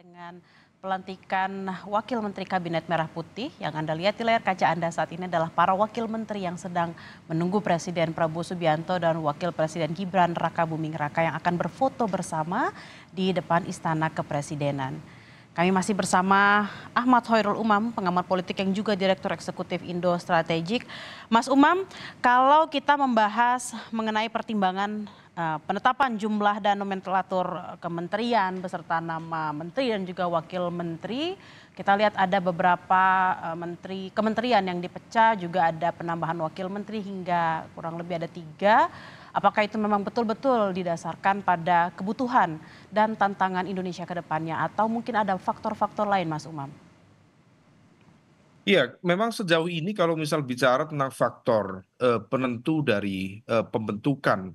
dengan pelantikan Wakil Menteri Kabinet Merah Putih yang Anda lihat di layar kaca Anda saat ini adalah para Wakil Menteri yang sedang menunggu Presiden Prabowo Subianto dan Wakil Presiden Gibran Raka Buming Raka yang akan berfoto bersama di depan Istana Kepresidenan. Kami masih bersama Ahmad Hoirul Umam, pengamat politik yang juga Direktur Eksekutif Indo Strategik. Mas Umam, kalau kita membahas mengenai pertimbangan eh, penetapan jumlah dan nomenklatur kementerian beserta nama menteri dan juga wakil menteri, kita lihat ada beberapa eh, menteri kementerian yang dipecah, juga ada penambahan wakil menteri hingga kurang lebih ada tiga. Apakah itu memang betul-betul didasarkan pada kebutuhan dan tantangan Indonesia ke depannya atau mungkin ada faktor-faktor lain Mas Umam? Iya, memang sejauh ini kalau misal bicara tentang faktor eh, penentu dari eh, pembentukan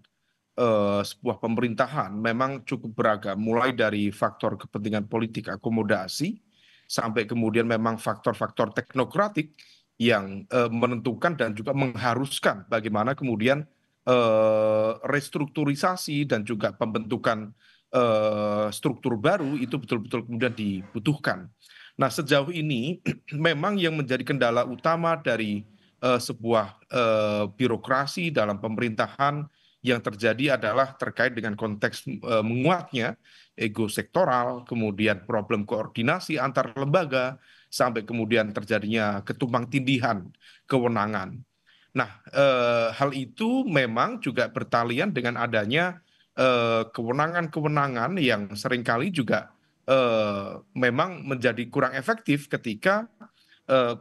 eh, sebuah pemerintahan memang cukup beragam, mulai dari faktor kepentingan politik akomodasi sampai kemudian memang faktor-faktor teknokratik yang eh, menentukan dan juga mengharuskan bagaimana kemudian Eh, restrukturisasi dan juga pembentukan eh, struktur baru itu betul-betul kemudian dibutuhkan. Nah, sejauh ini memang yang menjadi kendala utama dari eh, sebuah birokrasi dalam pemerintahan yang terjadi adalah terkait dengan konteks menguatnya ego sektoral, kemudian problem koordinasi antar lembaga sampai kemudian terjadinya ketumpang tindihan kewenangan nah eh, hal itu memang juga bertalian dengan adanya eh, kewenangan kewenangan yang seringkali juga eh, memang menjadi kurang efektif ketika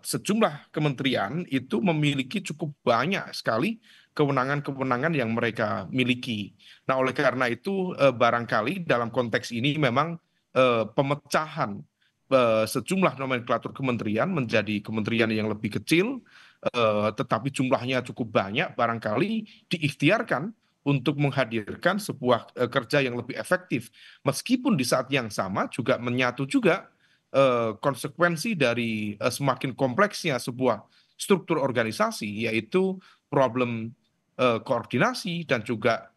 sejumlah kementerian itu memiliki cukup banyak sekali kewenangan-kewenangan yang mereka miliki. Nah, oleh karena itu barangkali dalam konteks ini memang pemecahan Eh, sejumlah nomenklatur kementerian menjadi kementerian yang lebih kecil, eh, tetapi jumlahnya cukup banyak, barangkali diikhtiarkan untuk menghadirkan sebuah eh, kerja yang lebih efektif, meskipun di saat yang sama juga menyatu juga konsekuensi dari semakin kompleksnya sebuah struktur organisasi, yaitu problem koordinasi dan juga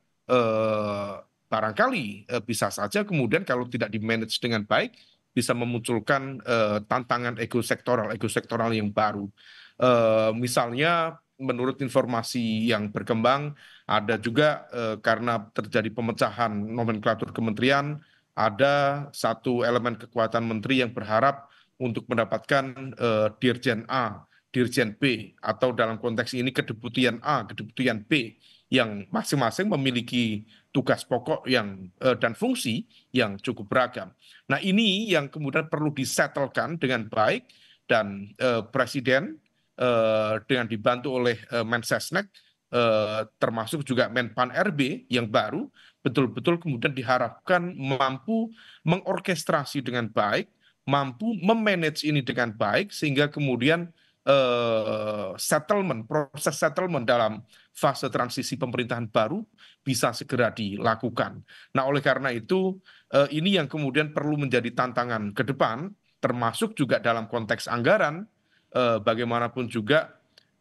barangkali bisa saja kemudian kalau tidak di manage dengan baik bisa memunculkan uh, tantangan ekosektoral ekosektoral yang baru. Uh, misalnya menurut informasi yang berkembang ada juga uh, karena terjadi pemecahan nomenklatur kementerian ada satu elemen kekuatan menteri yang berharap untuk mendapatkan uh, dirjen A, dirjen B atau dalam konteks ini kedeputian A, kedeputian B yang masing masing memiliki tugas pokok yang eh, dan fungsi yang cukup beragam. Nah ini yang kemudian perlu disetelkan dengan baik dan eh, presiden eh, dengan dibantu oleh eh, Mensesnek eh, termasuk juga Menpan RB yang baru betul-betul kemudian diharapkan mampu mengorkestrasi dengan baik, mampu memanage ini dengan baik sehingga kemudian Eh, settlement, proses settlement dalam fase transisi pemerintahan baru bisa segera dilakukan. Nah, oleh karena itu eh, ini yang kemudian perlu menjadi tantangan ke depan, termasuk juga dalam konteks anggaran. Eh, bagaimanapun juga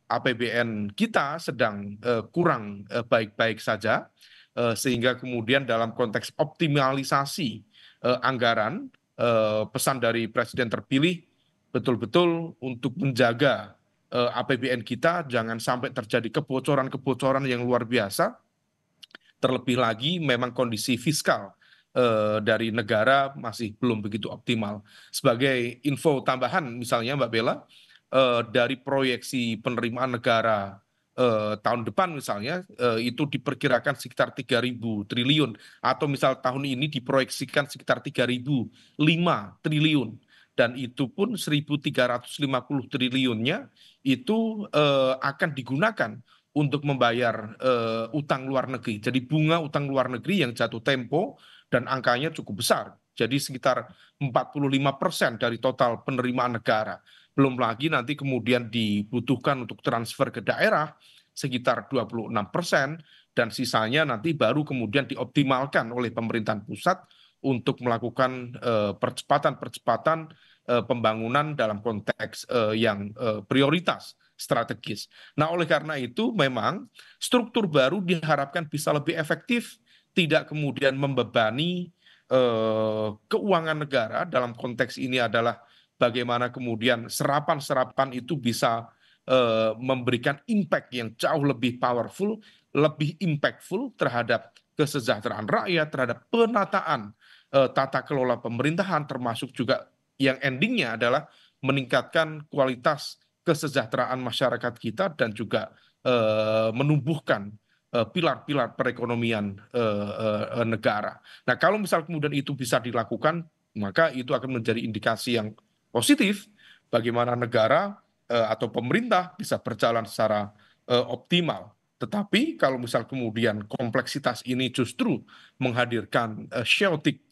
APBN kita sedang kurang baik-baik saja, sehingga kemudian dalam konteks optimalisasi anggaran, pesan dari Presiden terpilih betul betul untuk menjaga eh, apbn kita jangan sampai terjadi kebocoran kebocoran yang luar biasa terlebih lagi memang kondisi fiskal eh, dari negara masih belum begitu optimal. Sebagai info tambahan misalnya Mbak Bella, eh, dari proyeksi penerimaan negara tahun depan misalnya itu diperkirakan sekitar 3.000 triliun atau misal tahun ini diproyeksikan sekitar 3.005 triliun dan itu pun 1.350 triliunnya itu eh, akan digunakan untuk membayar eh, utang luar negeri jadi bunga utang luar negeri yang jatuh tempo dan angkanya cukup besar jadi sekitar 45% persen dari total penerimaan negara belum lagi nanti kemudian dibutuhkan untuk transfer ke daerah sekitar 26% persen dan sisanya nanti baru kemudian dioptimalkan oleh pemerintahan pusat untuk melakukan eh, percepatan-percepatan eh, pembangunan dalam konteks eh, yang prioritas strategis. Nah, oleh karena itu memang struktur baru diharapkan bisa lebih efektif, tidak kemudian membebani keuangan negara dalam konteks ini adalah bagaimana kemudian serapan-serapan itu bisa memberikan impact yang jauh lebih powerful, lebih impactful terhadap kesejahteraan rakyat, terhadap penataan Eh, tata kelola pemerintahan termasuk juga yang endingnya adalah meningkatkan kualitas kesejahteraan masyarakat kita dan juga uh, menumbuhkan eh, pilar-pilar uh, perekonomian uh, negara. Nah, kalau misal kemudian itu bisa dilakukan, maka itu akan menjadi indikasi yang positif bagaimana negara atau pemerintah bisa berjalan secara optimal. Tetapi kalau misal kemudian kompleksitas ini justru menghadirkan chaotic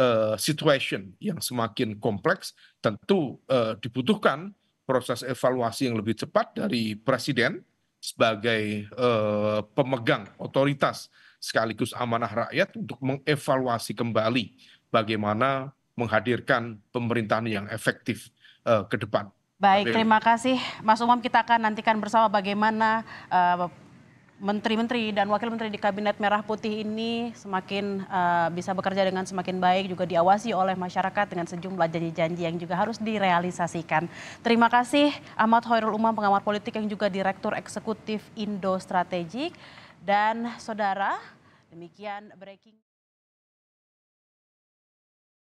Eh, situation yang semakin kompleks tentu eh, dibutuhkan proses evaluasi yang lebih cepat dari presiden sebagai eh, pemegang otoritas sekaligus amanah rakyat untuk mengevaluasi kembali bagaimana menghadirkan pemerintahan yang efektif uh, ke depan. Baik, terima kasih Mas Umam. Kita akan nantikan bersama bagaimana uh, menteri-menteri dan wakil menteri di kabinet merah putih ini semakin uh, bisa bekerja dengan semakin baik juga diawasi oleh masyarakat dengan sejumlah janji-janji yang juga harus direalisasikan. Terima kasih Ahmad Hoirul Umam pengamat politik yang juga direktur eksekutif Indo Strategik dan saudara demikian breaking